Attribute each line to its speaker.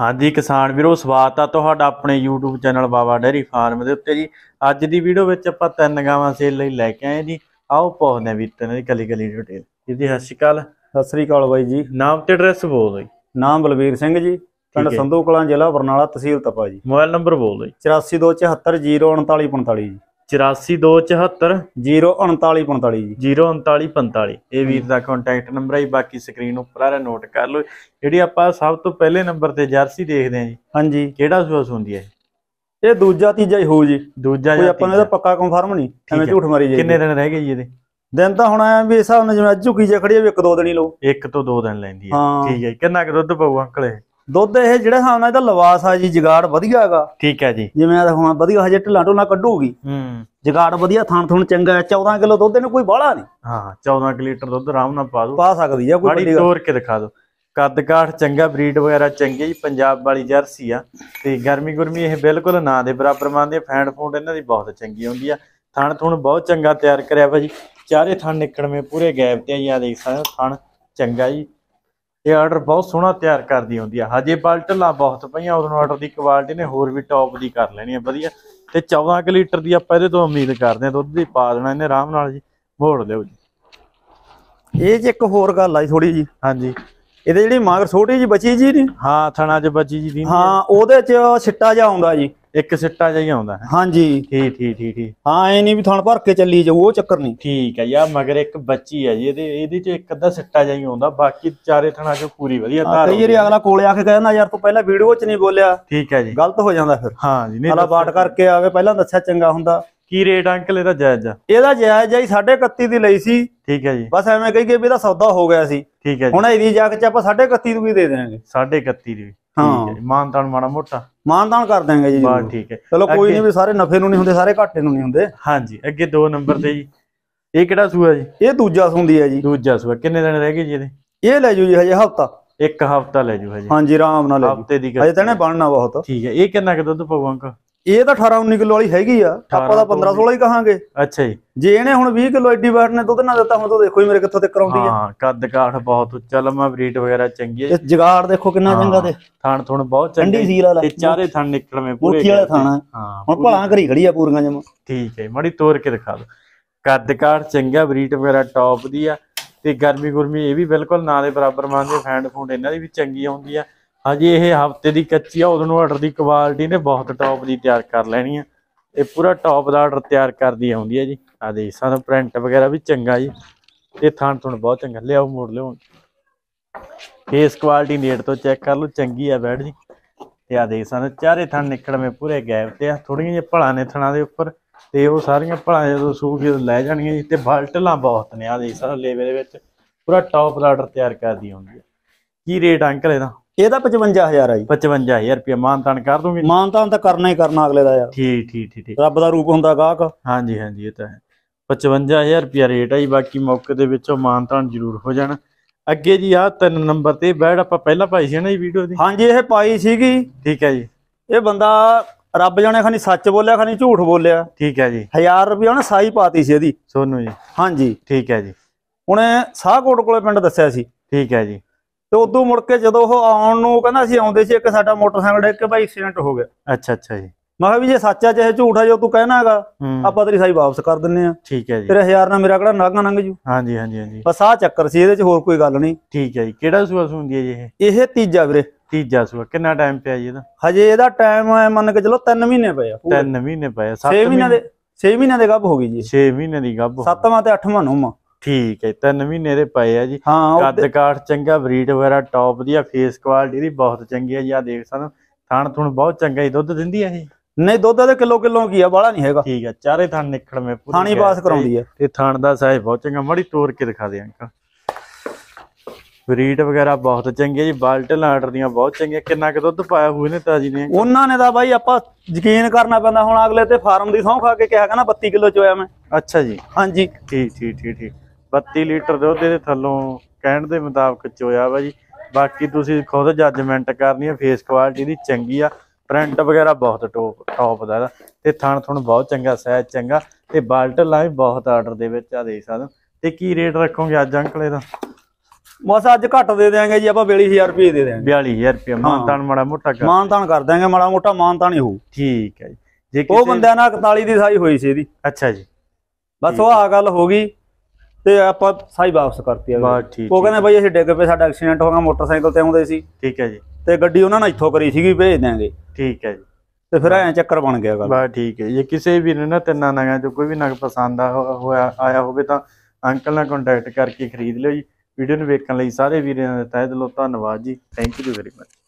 Speaker 1: ਹਾਂਜੀ ਕਿਸਾਨ ਵੀਰੋ ਸਵਾਗਤ ਆ ਤੁਹਾਡਾ ਆਪਣੇ YouTube channel Baba dairy farm ਦੇ ਉੱਤੇ ਜੀ ਅੱਜ ਦੀ ਵੀਡੀਓ ਵਿੱਚ ਆਪਾਂ ਤਿੰਨ ਗਾਵਾਂ ਸੇਲ ਲਈ ਲੈ ਕੇ ਆਏ ਜੀ ਆਓ ਪਾਉਂਦੇ ਆ ਵੀ ਤਿੰਨ ਦੀ ਕਲੀ ਕਲੀ ਡਿਟੇਲ ਜੀ ਸਤਿ ਸ਼੍ਰੀ ਅਕਾਲ ਸਤਿ ਸ੍ਰੀ ਅਕਾਲ ਬਾਈ ਜੀ ਨਾਮ ਤੇ ਐਡਰੈਸ ਬੋਲ ਦਿਓ ਨਾਮ ਬਲਵੀਰ ਸਿੰਘ ਜੀ ਪਿੰਡ ਸੰਧੂ ਕਲਾਂ ਜ਼ਿਲ੍ਹਾ ਬਰਨਾਲਾ ਤਹਿਸੀਲ ਤਪਾ ਜੀ ਮੋਬਾਈਲ ਨੰਬਰ ਬੋਲ ਦਿਓ 8427470945 ਜੀ 8427403945 03945 ਇਹ ਵੀਰ ਦਾ ਕੰਟੈਕਟ ਨੰਬਰ ਹੈ ਬਾਕੀ ਸਕਰੀਨ ਉੱਪਰ ਆ ਰਿਹਾ ਨੋਟ ਕਰ ਲਓ ਜਿਹੜੀ ਆਪਾਂ ਸਭ ਤੋਂ ਪਹਿਲੇ ਨੰਬਰ ਤੇ ਜਰਸੀ ਦੇਖਦੇ ਆਂ ਜੀ ਹਾਂਜੀ ਕਿਹੜਾ ਸੂਆ ਹੁੰਦੀ ਹੈ ਇਹ ਦੂਜਾ ਤੀਜਾ ਹੀ ਹੋਊ ਜੀ ਦੂਜਾ ਕੋਈ ਆਪਾਂ ਨੂੰ ਇਹਦਾ ਪੱਕਾ ਕਨਫਰਮ ਨਹੀਂ ਐਵੇਂ ਝੂਠ ਮਾਰੀ ਜੀ ਕਿੰਨੇ ਦਿਨ ਰਹਿ ਗਏ ਜੀ ਇਹਦੇ ਦਿਨ ਤਾਂ ਹੁਣ ਆਇਆ ਵੀ ਹਿਸਾਬ ਨਾਲ ਜਿਵੇਂ ਅੱਜ ਝੁਕੀ ਜੇ ਖੜੀ ਹੈ ਵੀ ਇੱਕ ਦੋ ਦਿਨ ਹੀ ਲਓ ਇੱਕ ਤੋਂ ਦੋ ਦਿਨ ਲੈਂਦੀ ਹੈ ਠੀਕ ਹੈ ਕਿੰਨਾ ਕੁ ਦੁੱਧ ਪਾਊ ਅੰਕਲੇ ਦੁੱਧ ਇਹ ਜਿਹੜਾ ਹਾਂ ਇਹਦਾ ਲਵਾਸ ਆ ਜੀ ਜਗਾੜ ਵਧੀਆ ਹੈਗਾ ਠੀਕ ਹੈ ਜੀ ਜਿਵੇਂ ਆ ਹੁਣ ਵਧੀਆ ਹਜੇ ਢਿੱਲਾ ਢੋਲਾ ਕੱਢੂਗੀ ਹੂੰ ਜਗਾੜ ਵਧੀਆ ਥਣ ਥੁਣ ਚੰਗਾ 14 ਕਿਲੋ ਦੁੱਧ ਇਹਨੂੰ ਕੋਈ ਬਾਹਲਾ ਨਹੀਂ ਹਾਂ 14 ਕਿਲੀਟਰ ਲੀਟਰ ਦੁੱਧ ਆਰਾਮ ਨਾਲ ਪਾ ਦੋ ਪਾ ਸਕਦੀ ਆ ਕੋਈ ਬੜੀ ਤੋਰ ਕੇ ਦਿਖਾ ਦੋ ਕੱਦ ਕਾਠ ਚੰਗਾ ਬਰੀਡ ਵਗੈਰਾ ਚੰਗੇ ਜੀ ਪੰਜਾਬ ਵਾਲੀ ਜਰਸੀ ਆ ਤੇ ਗਰਮੀ ਗੁਰਮੀ ਇਹ ਬਿਲਕੁਲ ਨਾ ਦੇ ਬਰਾਬਰ ਮੰਨਦੇ ਫੈਂਡ ਫੂਡ ਇਹਨਾਂ ਦੀ ਬਹੁਤ ਚੰਗੀ ਹੁੰਦੀ ਆ ਥਣ ਥੁਣ ਬਹੁਤ ਚੰਗਾ ਤਿਆਰ ਕਰਿਆ ਭਾਜੀ ਚਾਰੇ ਥਣ ਨਿਕਲਵੇਂ ਪੂਰੇ ਗੈਪ ਤੇ ਆ ਜੀ ਆ ਦੇਖ ਸਕਦੇ ਥਣ ਚੰਗਾ ਜੀ ਇਹ ਆਰਡਰ ਬਹੁਤ ਸੋਹਣਾ ਤਿਆਰ ਕਰਦੀ ਹੁੰਦੀ ਆ ਹਜੇ ਬਲਟਲਾ ਬਹੁਤ ਪਈਆਂ ਉਹਨਾਂ ਆਰਡਰ ਦੀ ਕੁਆਲਿਟੀ ਨੇ ਹੋਰ ਵੀ ਟੌਪ ਦੀ ਕਰ ਲੈਣੀ ਆ ਵਧੀਆ ਤੇ 14 ਲੀਟਰ ਦੀ ਆਪਾਂ ਇਹਦੇ ਤੋਂ ਉਮੀਦ ਕਰਦੇ ਆ ਦੁੱਧ ਦੀ ਪਾ ਦੇਣਾ ਇਹਨੇ ਆਰਾਮ ਨਾਲ ਜੀ ਮੋੜ ਲਿਓ ਜੀ ਇਹ ਜੀ ਇੱਕ ਹੋਰ ਗੱਲ ਆਈ ਥੋੜੀ ਜੀ ਹਾਂਜੀ ਇਹਦੇ ਜਿਹੜੀ ਮਾਗਰ ਛੋਟੀ ਜੀ ਬਚੀ ਜੀ ਨਹੀਂ ਹਾਂ ਥਣਾ 'ਚ ਬਚੀ ਜੀ ਦੀ ਹਾਂ ਉਹਦੇ 'ਚ ਛਿੱਟਾ ਜਾ ਆਉਂਦਾ ਜੀ ਇੱਕ ਸਿੱਟਾ ਜਿਹਾ ਹੀ ਆਉਂਦਾ ਹਾਂਜੀ ਠੀਕ ਠੀਕ ਠੀਕ ਠੀਕ ਹਾਂ ਐ ਨਹੀਂ ਵੀ ਥਣ ਭਰ ਕੇ ਚੱਲੀ ਜਾਊ ਉਹ ਚੱਕਰ ਨਹੀਂ ਠੀਕ ਹੈ ਯਾਰ ਮਗਰ ਇੱਕ ਬੱਚੀ ਹੈ ਜੀ ਇਹਦੇ ਇਹਦੇ ਚ ਇੱਕ ਅੱਧਾ ਸਿੱਟਾ ਜਿਹਾ ਹੀ ਆਉਂਦਾ ਬਾਕੀ ਚਾਰੇ ਥਣਾ ਚ ਪੂਰੀ ਵਧੀਆ ਧਾਰ ਤੇ ਇਹ ਅਗਲਾ ਕੋਲੇ ਆ ਕੇ ਕਹਿੰਦਾ ਯਾਰ ਤੂੰ ਪਹਿਲਾਂ ਵੀਡੀਓ ਚ ਨਹੀਂ ਬੋਲਿਆ ਠੀਕ ਹੈ ਜੀ ਗਲਤ ਹੋ ਜਾਂਦਾ ਫਿਰ ਹਾਂ ਜੀ ਨਹੀਂ ਅਲਾ ਬਾਟ ਕਰਕੇ ਆਵੇ ਪਹਿਲਾਂ ਦੱਸਿਆ ਚੰਗਾ ਹੁੰਦਾ ਕੀ ਰੇਟ ਅੰਕਲ ਇਹਦਾ ਜਾਇਜ਼ ਆ ਇਹਦਾ ਜਾਇਜ਼ ਆ 31.5 ਦੀ ਲਈ ਸੀ ਠੀਕ ਹੈ ਜੀ ਬਸ ਐਵੇਂ ਕਹੀਏ ਵੀ ਇਹਦਾ ਸੌਦਾ ਹੋ ਗਿਆ ਸੀ ਠੀਕ ਹੈ ਜੀ ਹੁਣ ਇਹਦੀ ਜਾ ਕੇ ਆਪਾਂ 31.5 ਦੀ ਵੀ ਦੇ ਦੇਵਾਂਗੇ 31.5 ਦੀ ਹਾਂ ਮਾਨਤਾਨ ਮਾੜਾ ਮੋਟਾ ਮਾਨਦਾਨ ਕਰ ਦਾਂਗੇ ਜੀ ਬਸ ਠੀਕ ਹੈ ਚਲੋ ਕੋਈ ਨਹੀਂ ਵੀ ਸਾਰੇ ਨਫੇ ਨੂੰ ਨਹੀਂ ਹੁੰਦੇ ਸਾਰੇ ਘਾਟੇ ਨੂੰ ਨਹੀਂ ਹੁੰਦੇ ਹਾਂਜੀ ਅੱਗੇ 2 ਨੰਬਰ ਤੇ ਜੀ ਇਹ ਕਿਹੜਾ ਸੂਆ ਜੀ ਇਹ ਦੂਜਾ ਸੂਂਦੀ ਹੈ ਜੀ ਦੂਜਾ ਸੂਆ ਕਿੰਨੇ ਦਿਨ ਰਹਿ ਗਏ ਜੀ ਇਹਦੇ ਇਹ ਲੈ ਜੂ ਜੀ ਹਜੇ ਹਫਤਾ ਇੱਕ ਹਫਤਾ ਲੈ ਜੂ ਹਜੇ ਹਾਂਜੀ ਆਰਾਮ ਨਾਲ ਲੈ ਹਫਤੇ ਦੀ ਹਜੇ ਤਾਂ ਨੇ ਬਣਨਾ ਬਹੁਤ ਠੀਕ ਹੈ ਇਹ ਕਿੰਨਾ ਕਿ ਦੁੱਧ ਪਊਗਾ ਇਹ ਤਾਂ 18 19 ਕਿਲੋ ਵਾਲੀ ਹੈਗੀ ਆ ਆਪਾਂ ਦਾ 15 16 ਹੀ ਕਹਾਂਗੇ ਅੱਛਾ ਜੀ ਜੇ ਇਹਨੇ ਹੁਣ 20 ਕਿਲੋ ਐਡੀ ਵਾਟ ਨੇ ਦੁੱਧ ਨਾ ਦਿੱਤਾ ਹੁਣ ਤਾਂ ਦੇਖੋ ਹੀ ਮੇਰੇ ਕਿੱਥੋਂ ਤੱਕ ਆਉਂਦੀ ਆ ਹਾਂ ਕੱਦ ਕਾਠ ਬਹੁਤ ਉੱਚਾ ਲੰਮਾ ਬਰੀਟ ਵਗੈਰਾ ਚੰਗੀ ਹੈ ਜਗਾੜ ਦੇਖੋ ਕਿੰਨਾ ਚੰਗਾ ਤੇ ਥਾਣ ਥਣ ਬਹੁਤ ਚੰਗੀ ਸੀ ਸੀਲ ਤੇ ਚਾਰੇ ਥਣ ਨਿਕਲਵੇਂ ਪੂਰੇ ਮੁੱਠੀ ਵਾਲਾ ਥਾਣਾ ਹੁਣ ਭਲਾ ਘਰੀ ਖੜੀ ਆ ਪੂਰੀਆਂ ਜਮ ਠੀਕ ਹੈ ਮੜੀ ਤੋੜ ਕੇ ਦਿਖਾ ਦੋ ਕੱਦ ਕਾਠ ਚੰਗਾ ਬਰੀਟ ਵਗੈਰਾ ਟੌਪ ਦੀ ਆ ਤੇ ਗਰਮੀ ਗੁਰਮੀ ਇਹ ਵੀ ਬਿਲਕੁਲ ਨਾ ਦੇ ਬਰਾਬਰ ਮੰਨਦੇ ਫੈਂਡ ਫੂਡ ਇਹਨਾਂ ਦੀ ਵੀ ਚੰਗੀ ਆਉਂਦੀ ਆ ਹਾਂਜੀ ਇਹ ਹਫਤੇ ਦੀ ਕੱਚੀ ਆ ਉਦੋਂ ਨੂੰ ਆਰਡਰ ਦੀ ਕੁਆਲਿਟੀ ਨੇ ਬਹੁਤ ਟੌਪ ਦੀ ਤਿਆਰ ਕਰ ਲੈਣੀ ਆ ਇਹ ਪੂਰਾ ਟੌਪ ਦਾ ਆਰਡਰ ਤਿਆਰ ਕਰਦੀ ਆਉਂਦੀ ਆ ਜੀ ਆ ਦੇਖ ਸਾਨੂੰ ਪ੍ਰਿੰਟ ਵਗੈਰਾ ਵੀ ਚੰਗਾ ਜੀ ਤੇ ਥਾਂ ਥਣ ਬਹੁਤ ਚੰਗਾ ਲਿਆਓ ਮੋੜ ਲਿਓ ਫੇਸ ਕੁਆਲਿਟੀ ਨੇੜ ਤੋਂ ਚੈੱਕ ਕਰ ਲਓ ਚੰਗੀ ਆ ਬੈਡ ਜੀ ਤੇ ਆ ਦੇਖ ਸਾਨੂੰ ਚਾਰੇ ਥਣ ਨਿਕੜਵੇਂ ਪੂਰੇ ਗੈਪ ਤੇ ਆ ਥੋੜੀਆਂ ਜਿਹੀਆਂ ਭਲਾ ਨੇ ਥਣਾ ਦੇ ਉੱਪਰ ਤੇ ਉਹ ਸਾਰੀਆਂ ਭਲਾ ਜਦੋਂ ਸੂਖ ਜਦੋਂ ਲੈ ਜਾਣੀਆਂ ਜੀ ਤੇ ਬਲਟਲਾਂ ਬਹੁਤ ਨੇ ਆ ਦੇਖ ਸਾਨੂੰ ਲੇਵੇ ਦੇ ਵਿੱਚ ਪੂਰਾ ਟੌਪ ਦਾ ਆਰਡਰ ਤਿਆਰ ਕਰਦੀ ਆਉਂਦੀ ਆ ਕੀ ਰੇਟ ਅੰਕਲ ਇਹਦਾ ਇਹਦਾ 55000 ਆ ਜੀ 55000 ਰੁਪਏ ਮਾਨਤਾਨ ਕਰ ਦੋਗੇ ਮਾਨਤਾਨ ਤਾਂ ਕਰਨਾ ਹੀ ਕਰਨਾ ਅਗਲੇ ਦਾ ਯਾਰ ਠੀਕ ਠੀਕ ਠੀਕ ਰੱਬ ਦਾ ਰੂਪ ਹੁੰਦਾ ਗਾਹਕ ਹਾਂਜੀ ਹਾਂਜੀ ਇਹ ਤਾਂ ਹੈ 55000 ਰੁਪਏ ਰੇਟ ਆ ਜੀ ਬਾਕੀ ਮੌਕੇ ਦੇ ਵਿੱਚੋਂ ਮਾਨਤਾਨ ਜ਼ਰੂਰ ਹੋ ਜਾਣਾ ਅੱਗੇ ਜੀ ਆ ਤਿੰਨ ਨੰਬਰ ਤੇ ਬੈਡ ਆਪਾਂ ਪਹਿਲਾਂ ਪਾਈ ਸੀ ਨਾ ਇਹ ਵੀਡੀਓ ਦੀ ਹਾਂਜੀ ਇਹ ਪਾਈ ਸੀਗੀ ਠੀਕ ਹੈ ਜੀ ਇਹ ਬੰਦਾ ਰੱਬ ਜਾਣੇ ਖਾਨੀ ਸੱਚ ਬੋਲਿਆ ਖਾਨੀ ਝੂਠ ਬੋਲਿਆ ਠੀਕ ਹੈ ਜੀ 1000 ਰੁਪਏ ਉਹਨੇ ਸਾਈ ਪਾਤੀ ਸੀ ਇਹਦੀ ਸੋਨੂ ਜੀ ਹਾਂਜੀ ਠੀਕ ਹੈ ਜੀ ਉਹਨੇ ਸਾਹਕੋਟ ਕੋਲੇ ਪਿੰਡ ਦੱਸਿਆ ਸੀ ਠੀਕ ਹੈ ਜੀ ਤੇ ਉਦੋਂ ਮੁੜ ਕੇ ਜਦੋਂ ਉਹ ਆਉਣ ਨੂੰ ਕਹਿੰਦਾ ਸੀ ਆਉਂਦੇ ਸੀ ਇੱਕ ਸਾਡਾ ਮੋਟਰਸਾਈਕਲ ਡਿੱਗ ਕੇ ਭਾਈ ਐਕਸੀਡੈਂਟ ਹੋ ਗਿਆ ਅੱਛਾ ਅੱਛਾ ਜੀ ਮੈਂ ਕਿਹਾ ਵੀ ਜੇ ਸੱਚ ਆ ਚਾਹੇ ਝੂਠ ਆ ਜੋ ਤੂੰ ਕਹਿਣਾ ਹੈਗਾ ਆਪਾਂ ਤੇਰੀ ਸਾਈ ਵਾਪਸ ਕਰ ਦਿੰਨੇ ਆ ਠੀਕ ਹੈ ਜੀ ਤੇਰੇ ਹਜ਼ਾਰ ਨਾਲ ਮੇਰਾ ਕਿਹੜਾ ਨਾਗਾ ਨੰਗ ਜੂ ਹਾਂਜੀ ਹਾਂਜੀ ਹਾਂਜੀ ਬਸ ਆ ਚੱਕਰ ਸੀ ਇਹਦੇ ਚ ਹੋਰ ਕੋਈ ਗੱਲ ਨਹੀਂ ਠੀਕ ਹੈ ਜੀ ਕਿਹੜਾ ਸੂਆ ਸੁਣਦੀ ਹੈ ਜੀ ਇਹ ਇਹ ਤੀਜਾ ਵੀਰੇ ਤੀਜਾ ਸੂਆ ਕਿੰਨਾ ਟਾਈਮ ਪਿਆ ਜੀ ਇਹਦਾ ਹਜੇ ਇਹਦਾ ਟਾਈਮ ਐ ਮੰਨ ਕੇ ਚਲੋ 3 ਮਹੀਨੇ ਪਏ ਆ 3 ਮਹੀਨੇ ਪਏ 7 ਮਹੀਨੇ ਦੇ 6 ਮਹੀਨੇ ਦੇ ਗੱਭ ਹੋ ਗਈ ਜੀ 6 ਮਹੀਨੇ ਦੀ ਗੱਭ 7ਵਾਂ ਤੇ 8ਵਾਂ ਮਾ ਠੀਕ ਹੈ ਤਿੰਨ ਮਹੀਨੇ ਦੇ ਪਏ ਆ ਜੀ ਕੱਦ ਕਾਠ ਚੰਗਾ ਬਰੀਡ ਵਗੈਰਾ ਟੌਪ ਦੀ ਆ ਫੇਸ ਕੁਆਲਿਟੀ ਦੀ ਬਹੁਤ ਚੰਗੀ ਆ ਜੀ ਆ ਦੇਖ ਸਕਦੇ ਥਣ ਥੁਣ ਬਹੁਤ ਚੰਗਾ ਹੀ ਦੁੱਧ ਦਿੰਦੀ ਆ ਜੀ ਨਹੀਂ ਦੁੱਧ ਦੇ ਕਿਲੋ ਕਿਲੋ ਕੀ ਆ ਬਾਲਾ ਨਹੀਂ ਹੈਗਾ ਠੀਕ ਆ ਚਾਰੇ ਥਣ ਨਿਕੜ ਮੇ ਪੂਰੀ ਥਾਣੀ ਪਾਸ ਕਰਾਉਂਦੀ ਆ ਤੇ ਥਣ ਦਾ ਸਾਈਜ਼ ਬਹੁਤ ਚੰਗਾ ਮੜੀ ਤੋਰ ਕੇ ਦਿਖਾ ਦੇ ਅੰਕਲ ਬਰੀਡ ਵਗੈਰਾ ਬਹੁਤ ਚੰਗੀ ਆ ਜੀ ਬਾਲਟ ਲਾਡਰ ਦੀਆਂ ਬਹੁਤ ਚੰਗੀਆਂ ਕਿੰਨਾ ਕੁ ਦੁੱਧ ਪਾਇਆ ਹੋਏ ਨੇ ਤਾਜੀ ਨੇ ਉਹਨਾਂ ਨੇ ਤਾਂ ਬਾਈ ਆਪਾਂ ਯਕੀਨ ਕਰਨਾ ਪੈਂਦਾ ਹੁਣ ਅਗਲੇ ਤੇ ਫਾਰਮ ਦੀ ਸੌਂ ਖਾ ਕੇ ਕਿਹਾ ਕਹਿੰਦਾ 32 ਕਿਲੋ ਚੋਇਆ ਮੈਂ ਅੱਛਾ ਜੀ ਹਾਂਜੀ ਠੀਕ ਠੀਕ ਠੀਕ ਠੀਕ 32 ਲੀਟਰ ਦੁੱਧ ਦੇ ਥੱਲੋਂ ਕਹਿਣ ਦੇ ਮੁਤਾਬਕ ਚੋਇਆ ਵਾ ਜੀ ਬਾਕੀ ਤੁਸੀਂ ਖੁਦ ਜੱਜਮੈਂਟ ਕਰਨੀ ਹੈ ਫੇਸ ਕੁਆਲਿਟੀ ਦੀ ਚੰਗੀ ਆ ਪ੍ਰਿੰਟ ਵਗੈਰਾ ਬਹੁਤ ਟੋਪ ਟੌਪ ਦਾ ਤੇ ਥਣ ਥਣ ਬਹੁਤ ਚੰਗਾ ਸਾਈਜ਼ ਚੰਗਾ ਤੇ ਬਲਟ ਲਾਈ ਵੀ ਬਹੁਤ ਆਰਡਰ ਦੇ ਵਿੱਚ ਆ ਦੇ ਸਕਦੇ ਤੇ ਕੀ ਰੇਟ ਰੱਖੋਗੇ ਅੱਜ ਅੰਕਲ ਇਹਦਾ ਬਸ ਅੱਜ ਘੱਟ ਦੇ ਦੇਾਂਗੇ ਜੀ ਆਪਾਂ 42000 ਰੁਪਏ ਦੇ ਦੇਾਂਗੇ 42000 ਰੁਪਏ ਮਾਨਤਾਨ ਮਾੜਾ ਮੋਟਾ ਕਰ ਮਾਨਤਾਨ ਕਰ ਦਾਂਗੇ ਮਾੜਾ ਮੋਟਾ ਮਾਨਤਾਨ ਹੀ ਹੋਊ ਠੀਕ ਹੈ ਜੀ ਜੇ ਉਹ ਬੰਦਿਆਂ ਨਾਲ 41 ਦੀ ਸਾਈ ਹੋਈ ਸੀ ਇਹਦੀ ਅੱਛਾ ਜੀ ਬਸ ਉਹ ਆ ਗੱਲ ਹੋ ਗਈ ਤੇ ਆਪਾਂ ਸਾਈ ਵਾਪਸ ਕਰਤੀ ਆ ਉਹ ਕਹਿੰਦੇ ਬਾਈ ਅਸੀਂ ਡਿੱਗ ਪਏ ਸਾਡਾ ਐਕਸੀਡੈਂਟ ਹੋ ਗਿਆ ਮੋਟਰਸਾਈਕਲ ਤੇ ਆਉਂਦੇ ਸੀ ਠੀਕ ਹੈ ਜੀ ਤੇ ਗੱਡੀ ਉਹਨਾਂ ਨੇ ਇੱਥੋਂ ਕਰੀ ਸੀਗੀ ਭੇਜ ਦਿਆਂਗੇ ਠੀਕ ਹੈ ਜੀ ਤੇ ਫਿਰ ਐਂ ਚੱਕਰ ਬਣ ਗਿਆ ਗੱਲ ਬਸ ਠੀਕ ਹੈ ਜੇ ਕਿਸੇ ਵੀ ਨੇ ਨਾ ਤਿੰਨਾਂ ਨਗਾਂ ਚ ਕੋਈ ਵੀ ਨਗ ਪਸੰਦ ਆ ਹੋਇਆ ਆਇਆ ਹੋਵੇ ਤਾਂ ਅੰਕਲ ਨਾਲ ਕੰਟੈਕਟ ਕਰਕੇ ਖਰੀਦ ਲਿਓ ਜੀ ਵੀਡੀਓ ਨੂੰ ਵੇਖਣ ਲਈ ਸਾਰੇ ਵੀਰਾਂ ਦਾ ਤਹਿ ਦਿਲੋਂ ਧੰਨਵਾਦ ਜੀ ਥੈਂਕ ਯੂ ਵੈਰੀ ਮਚ